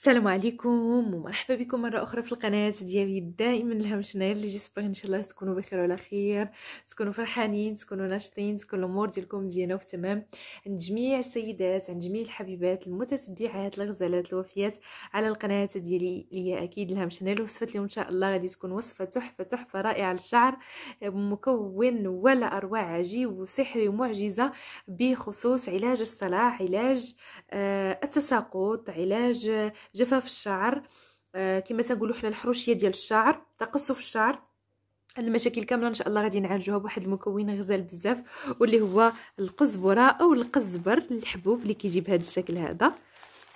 السلام عليكم ومرحبا بكم مرة أخرى في القناة ديالي دائما الهام شنايل اللي جيسبر إن شاء الله تكونوا بخير وعلى خير تكونوا فرحانين تكونوا ناشطين تكون الأمور ديالكم مزيانة وفي تمام عند جميع السيدات عند جميع الحبيبات المتتبعات الغزالات الوفيات على القناة ديالي اللي هي أكيد الهام شنايل وصفة اليوم إن شاء الله غادي تكون وصفة تحفة تحفة رائعة للشعر مكون ولا أروع عجيب وسحري ومعجزة بخصوص علاج الصلاح علاج آه، التساقط علاج جفاف الشعر آه، كما تنقولوا حنا الحروشيه ديال الشعر تقصف الشعر هاد المشاكل كامله ان شاء الله غادي نعالجوها بواحد المكون غزال بزاف واللي هو القزبره او القزبر الحبوب اللي كيجي بهذا الشكل هذا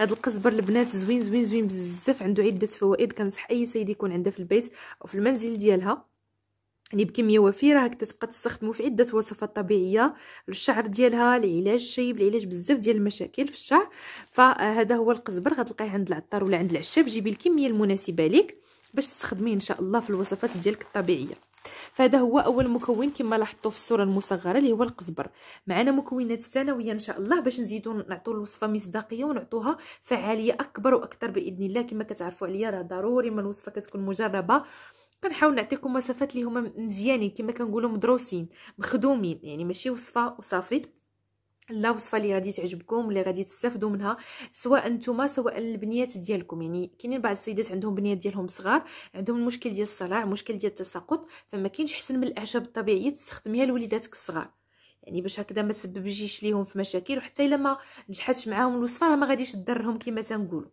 هاد القزبر البنات زوين زوين زوين بزاف عنده عده فوائد كنصح اي سيد يكون عندها في البيت او في المنزل ديالها اللي بكميه وفيره هكا تبقى تستخدمو في عده وصفات طبيعيه للشعر ديالها لعلاج شيب لعلاج بزاف ديال المشاكل في الشعر فهذا آه، هو القزبر غتلقيه عند العطار ولا عند العشاب جيبي الكميه المناسبه ليك باش تستخدميه ان شاء الله في الوصفات ديالك الطبيعيه فهذا هو اول مكون كما لاحظتوا في الصوره المصغره اللي هو القزبر معنا مكونات ثانويه ان شاء الله باش نزيدو نعطوا الوصفه مصداقيه ونعطوها فعاليه اكبر واكثر باذن الله كما كتعرفوا عليا راه ضروري من الوصفه كتكون مجربه كنحاول نعطيكم وصفات اللي هما مزيانين كما كنقولوا مدروسين مخدومين يعني ماشي وصفه وصافي لا وصفه اللي غادي تعجبكم اللي غادي تستافدوا منها سواء نتوما سواء البنيات ديالكم يعني كاينين بعض السيدات عندهم بنيات ديالهم صغار عندهم المشكل ديال الصلع مشكل ديال التساقط فما كاينش حسن من الاعشاب الطبيعيه تستخدميها لوليداتك الصغار يعني باش هكذا ما تسببجيش ليهم في مشاكل وحتى الا ما نجحاتش معاهم الوصفه راه ما غاديش تضرهم كما تنقولوا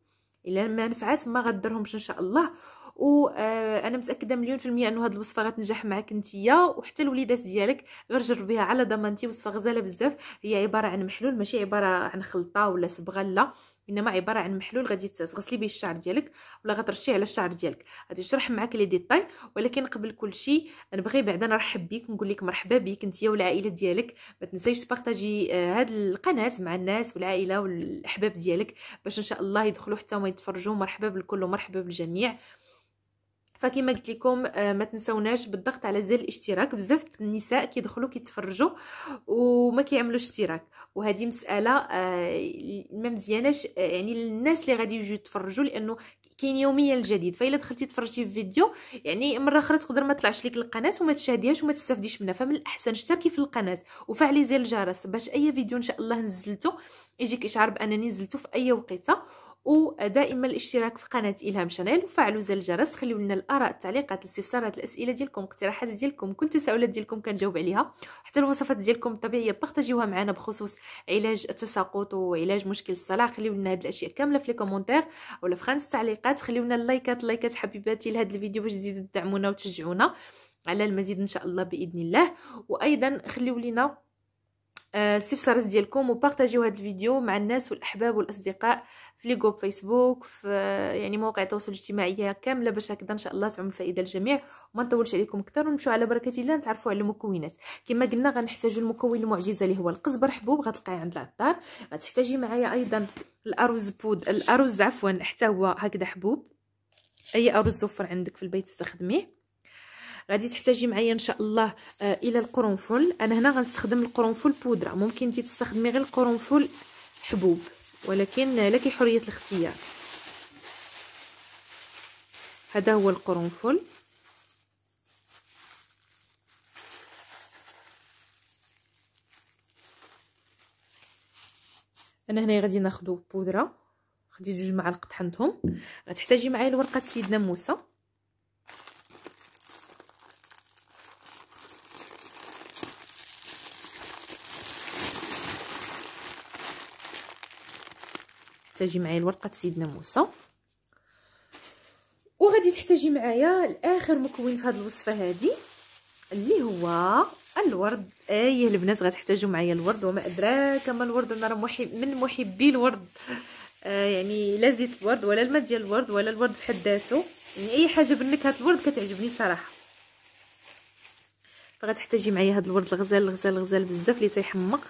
الا ما نفعات ما غدرهمش ان شاء الله وانا آه، متاكده مليون في الميه انه هاد الوصفه غتنجح معك نتيا وحتى الوليدات ديالك غير جربيها على ضمانتي وصفه غزاله بزاف هي عباره عن محلول ماشي عباره عن خلطه ولا صبغه لا انما عباره عن محلول غادي تغسلي به الشعر ديالك ولا غترشيه على الشعر ديالك غادي نشرح معاك لي ديطاي ولكن قبل كل شيء نبغي بعدا نرحب بك نقول لك مرحبا بك انت والعائله ديالك ما تنسايش تبارطاجي آه، هاد القناه مع الناس والعائله والاحباب ديالك باش ان شاء الله يدخلوا حتى هما يتفرجوا مرحبا بالكل ومرحبا بالجميع فكما قلت لكم آه، ما تنسوناش بالضغط على زر الاشتراك بزاف النساء كيدخلوا كيتفرجوا وما كيعملوا اشتراك وهذه مساله آه، ما مزياناش آه، يعني للناس اللي غادي يجوا يتفرجوا لانه كاين يوميا الجديد فإلا دخلتي تفرجتي في فيديو يعني مره اخرى تقدر ما تطلعش لك القناه وما تشاهديهاش وما تستافديش منها فمن الاحسن اشتركي في القناه وفعلي زر الجرس باش اي فيديو ان شاء الله نزلته يجيك اشعار بانني نزلته في اي وقيته ودائما الاشتراك في قناه الهام شانيل وفعلوا زر الجرس خليو لنا الاراء التعليقات الاستفسارات الاسئله ديالكم اقتراحات ديالكم كل التساؤلات ديالكم كنجاوب عليها حتى الوصفات ديالكم الطبيعيه بارطاجيوها معنا بخصوص علاج التساقط وعلاج مشكل الصلع خليو لنا هاد الاشياء كامله في لي كومونتير ولا في خانه التعليقات خليو لنا اللايكات اللايكات حبيباتي لهذا الفيديو باش تزيدوا تدعمونا وتشجعونا على المزيد ان شاء الله باذن الله وايضا خليو لينا آه، الاستفسارات ديالكم وبارطاجيو هذا الفيديو مع الناس والاحباب والاصدقاء في لي جروب فيسبوك في يعني مواقع التواصل الاجتماعي كامله باش هكذا ان شاء الله تعم الفائده للجميع وما نطولش عليكم اكثر ونمشيو على بركه الله نتعرفوا على المكونات كما قلنا غنحتاجوا المكون المعجزه اللي هو القزبر حبوب غتلقاي عند العطار غتحتاجي معايا ايضا الارز بود الارز عفوا حتى هو هكذا حبوب اي ارز وفر عندك في البيت استخدميه غادي تحتاجي معايا ان شاء الله آه الى القرنفل انا هنا غنستخدم القرنفل بودره ممكن انت تستخدمي غير القرنفل حبوب ولكن لك حريه الاختيار هذا هو القرنفل انا هنا غادي ناخذ بودره خديت جوج معالق طحنتهم غتحتاجي معايا الورقه سيدنا موسى تحتاجي معايا الورقه سيدنا موسى وغادي تحتاجي معايا الاخر مكون في هذه الوصفه هذه اللي هو الورد ايه البنات غتحتاجوا معايا الورد وما ادراك ما الورد انا راه محب من محبي الورد آه يعني لا زيت الورد ولا الماء ديال الورد ولا الورد بحد ذاته يعني اي حاجه بنكهه الورد كتعجبني صراحه فغتحتاجي معايا هذا الورد الغزال الغزال الغزال بزاف اللي تيحمق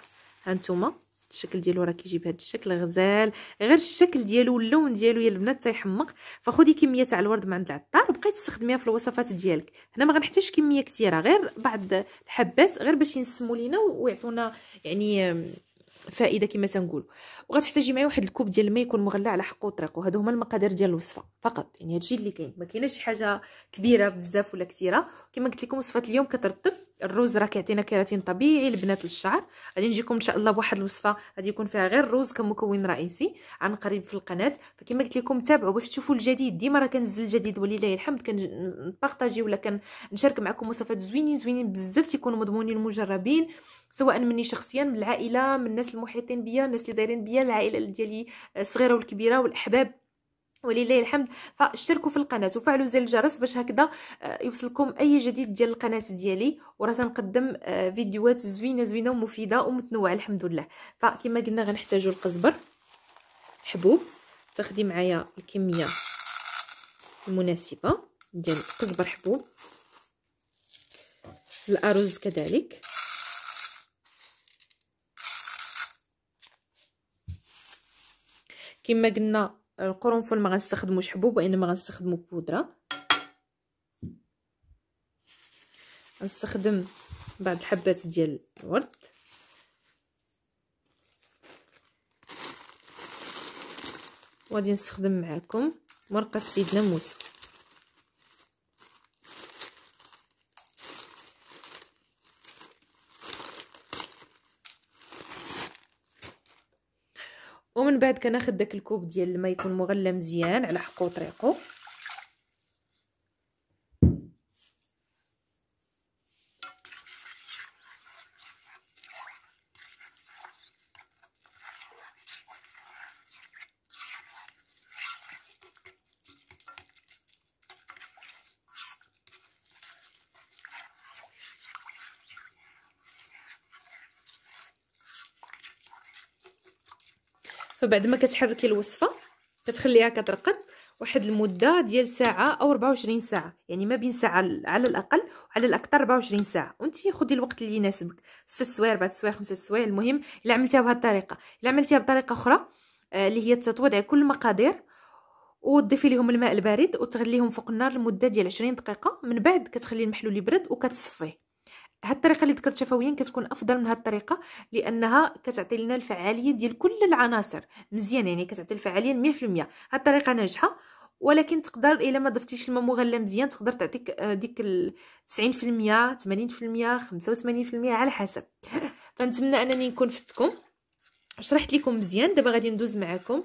هانتوما الشكل ديالو راه كيجي بهذا الشكل غزال غير الشكل ديالو واللون ديالو يا البنات تيحمق فخدي كميه تاع الورد من عند العطار وبقاي تستخدميها في الوصفات ديالك هنا ما غنحتاجش كميه كثيره غير بعض الحبات غير باش ينسمو لينا ويعطونا يعني فائده كما تنقولوا وغتحتاجي معايا واحد الكوب ديال الماء يكون مغلى على حق وطريق وهذو هما المقادير ديال الوصفه فقط يعني هادشي اللي كاين ما شي حاجه كبيره بزاف ولا كثيره كما قلت لكم وصفه اليوم كترطب الروز راه كيعطينا كيراتين طبيعي لبنات الشعر غادي نجيكم ان شاء الله بواحد الوصفه غادي يكون فيها غير الروز كمكون رئيسي عن قريب في القناه فكما قلت لكم تابعوا باش تشوفوا الجديد ديما راه كنزل الجديد ولله الحمد كنبارطاجي ولا كنشارك معكم وصفات زوينين زوينين بزاف تيكونوا مضمونين مجربين سواء مني شخصيا من العائله من الناس المحيطين بيا الناس اللي دايرين بيا العائله ديالي الصغيره والكبيره والاحباب ولله الحمد فاشتركوا في القناه وفعلوا زر الجرس باش هكذا آه، يوصلكم اي جديد ديال القناه ديالي وراه تنقدم آه، فيديوهات زوينه زوينه ومفيده ومتنوعه الحمد لله فكما قلنا غنحتاجوا القزبر حبوب تاخدي معايا الكميه المناسبه ديال القزبر حبوب الارز كذلك كما قلنا القرنفل ما غنستخدموش حبوب وانما غنستخدمو بودره غنستخدم بعض الحبات ديال الورد وغادي نستخدم معكم ورقه سيدنا موسى ومن بعد كناخد داك الكوب ديال الماء يكون مغلى مزيان على حقه وطريقه فبعد ما كتحركي الوصفه كتخليها كترقد واحد المده ديال ساعه او 24 ساعه يعني ما بين ساعه على الاقل وعلى الاكثر 24 ساعه وانت خدي الوقت اللي يناسبك 6 سوايع 4 سوايع 5 سوايع المهم الا عملتيها بهذه الطريقه الا عملتيها بطريقه اخرى آه، اللي هي توضعي كل المقادير وتضيفي لهم الماء البارد وتغليهم فوق النار لمده ديال 20 دقيقه من بعد كتخلي المحلول يبرد وكتصفيه هاد الطريقه اللي ذكرت شفويا كتكون افضل من هاد الطريقه لانها كتعطي لنا الفعاليه ديال كل العناصر مزيان يعني كتعطي الفعاليه 100% هاد الطريقه ناجحه ولكن تقدر الا ما ضفتيش الماء مغلى مزيان تقدر تعطيك آه، ديك 90% 80% 85% على حسب فنتمنى انني نكون فتكم شرحت لكم مزيان دابا غادي ندوز معكم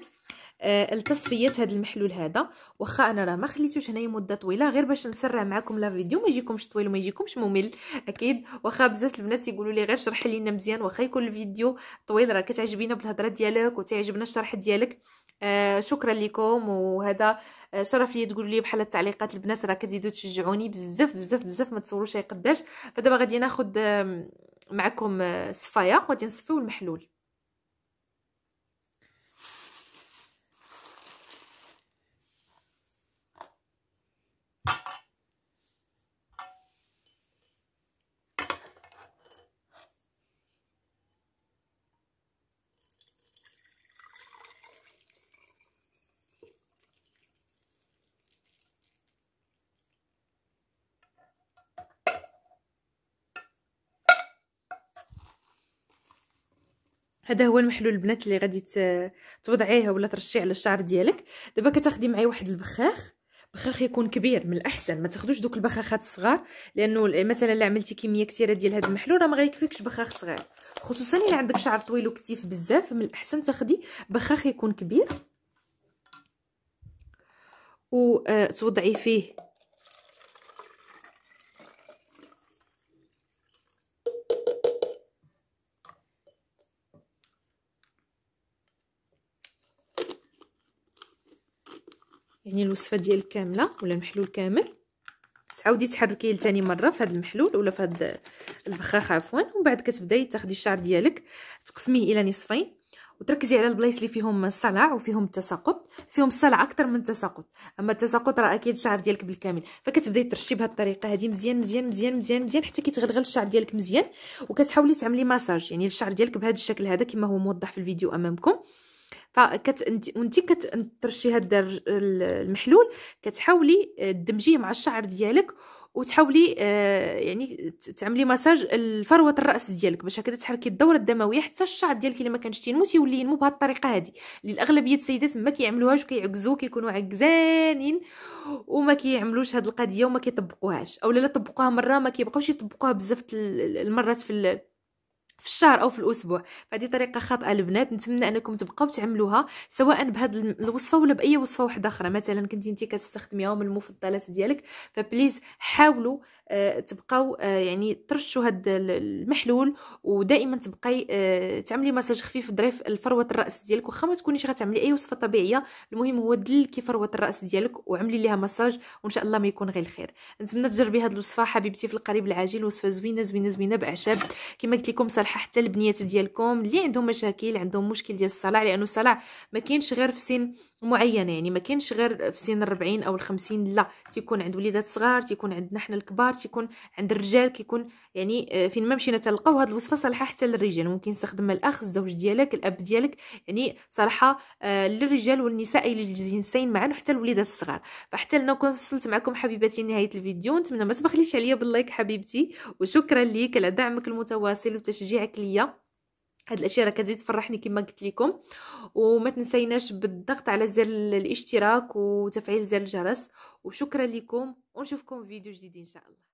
آه، لتصفيه هذا المحلول هذا واخا انا راه ما خليتوش هنايا مده طويله غير باش نسرع معكم لا فيديو ما يجيكمش طويل وما يجيكمش ممل اكيد واخا بزاف البنات يقولوا لي غير شرح لينا مزيان واخا يكون الفيديو طويل راه كتعجبينا بالهضره ديالك وتعجبنا الشرح ديالك آه شكرا لكم وهذا آه شرف لي تقولوا لي بحال التعليقات البنات راه كتزيدوا تشجعوني بزاف بزاف بزاف ما تصوروش قداش فدابا غادي ناخذ معكم آه، صفايه وغادي نصفيو المحلول هذا هو المحلول البنات اللي غادي توضعيه ولا ترشيه على الشعر ديالك دابا كتاخدي معايا واحد البخاخ بخاخ يكون كبير من الاحسن ما تاخذوش دوك البخاخات الصغار لانه مثلا الا عملتي كميه كثيره ديال هذا المحلول راه ما غيكفيكش بخاخ صغير خصوصا الا عندك شعر طويل وكثيف بزاف من الاحسن تاخدي بخاخ يكون كبير وتوضعي آه، فيه يعني الوصفه ديال كامله ولا المحلول كامل تعاودي تحركيه لثاني مره في هذا المحلول ولا في هذا البخاخ عفوا ومن بعد كتبداي تاخدي الشعر ديالك تقسميه الى نصفين وتركزي على البلايص اللي فيهم الصلع وفيهم التساقط فيهم الصلع اكثر من التساقط اما التساقط راه اكيد الشعر ديالك بالكامل فكتبداي ترشي بهذه الطريقه هذه مزيان مزيان مزيان مزيان مزيان حتى كيتغلغل الشعر ديالك مزيان وكتحاولي تعملي مساج يعني الشعر ديالك بهذا الشكل هذا كما هو موضح في الفيديو امامكم فكت وانت كترشي هذا المحلول كتحاولي آه، تدمجيه مع الشعر ديالك وتحاولي آه، يعني تعملي مساج لفروه الراس ديالك باش هكذا تحركي الدوره الدمويه حتى الشعر ديالك اللي ما كانش تينمو تيولي ينمو بهذه الطريقه هذه اللي الاغلبيه السيدات ما كيعملوهاش كيعكزو كيكونوا عكزانين وما كيعملوش هذه القضيه وما كيطبقوهاش اولا لا طبقوها مره ما كيبقاوش يطبقوها بزاف المرات في في الشهر او في الاسبوع فهذه طريقه خاطئه البنات نتمنى انكم تبقاو تعملوها سواء بهذه الوصفه ولا باي وصفه واحده اخرى مثلا كنتي انت كتستخدميها من المفضلات ديالك فبليز حاولوا آه، تبقاو آه، يعني ترشوا هذا المحلول ودائما تبقاي آه، تعملي مساج خفيف ظريف لفروه الراس ديالك واخا ما تكونيش غتعملي اي وصفه طبيعيه المهم هو دلكي فروه الراس ديالك وعملي ليها مساج وان شاء الله ما يكون غير الخير نتمنى تجربي هذه الوصفه حبيبتي في القريب العاجل وصفه زوينه زوينه زوينه باعشاب كما قلت لكم صالحه مصلحه حتى البنيات ديالكم اللي عندهم مشاكل عندهم مشكل ديال الصلع لانه الصلع ما كاينش غير في سن معينه يعني ما كانش غير في سن الربعين او الخمسين لا تيكون عند وليدات صغار تيكون عندنا حنا الكبار تيكون عند الرجال كيكون يعني آه، فين ما مشينا تلقاو هاد الوصفه صالحه حتى للرجال ممكن تستخدمها الاخ الزوج ديالك الاب ديالك يعني صراحه آه، للرجال والنساء للجنسين معا حتى الوليدات الصغار فحتى لنا كون وصلت معكم حبيباتي نهايه الفيديو نتمنى ما تبخليش عليا باللايك حبيبتي وشكرا ليك على دعمك المتواصل وتشجيعك ليا هاد الاشياء راه كتزيد تفرحني كما قلت لكم وما تنسيناش بالضغط على زر الاشتراك وتفعيل زر الجرس وشكرا لكم ونشوفكم في فيديو جديد ان شاء الله